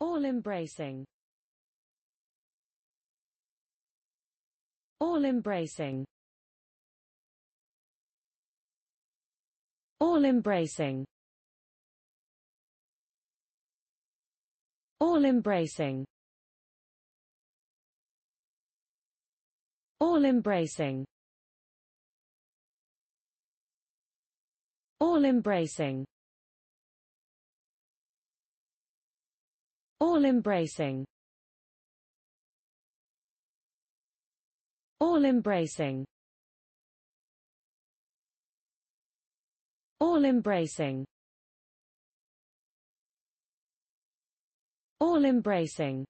All-embracing All-embracing All-embracing All-embracing All-embracing All-embracing All-embracing All-embracing All-embracing All-embracing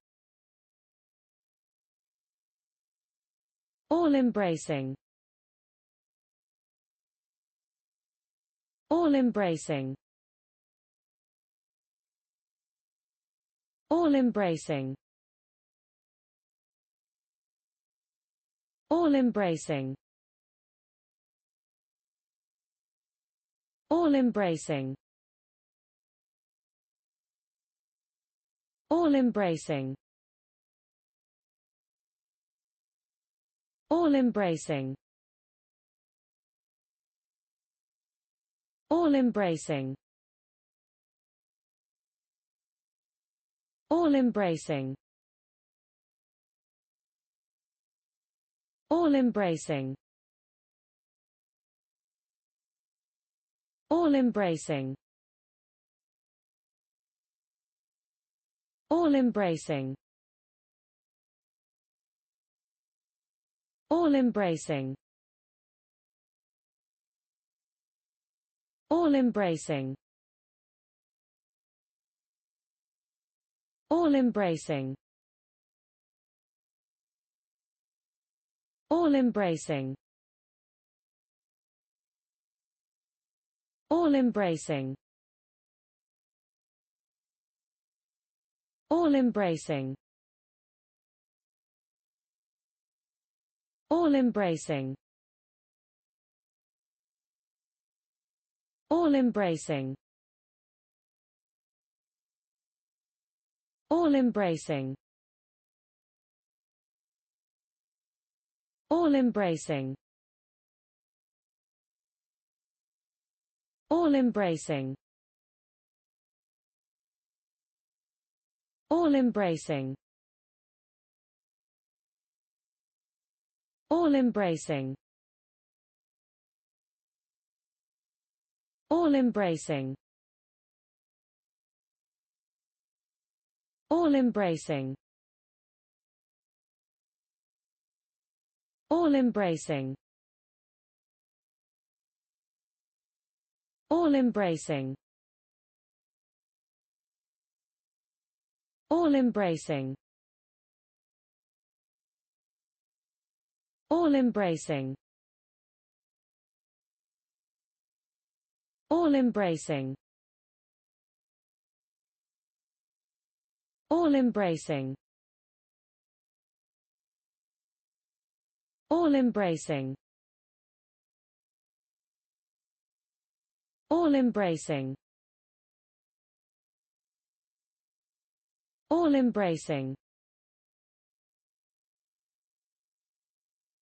All-embracing All-embracing All-embracing All-embracing All-embracing All-embracing All-embracing All-embracing All-embracing All-embracing All-embracing All-embracing All-embracing All-embracing All-embracing All-embracing All-embracing All-embracing All-embracing All-embracing All-embracing All-embracing All-embracing All-embracing All-embracing All-embracing All-embracing All-embracing All-embracing All-embracing All-embracing All-embracing All-embracing All-embracing All-embracing All-embracing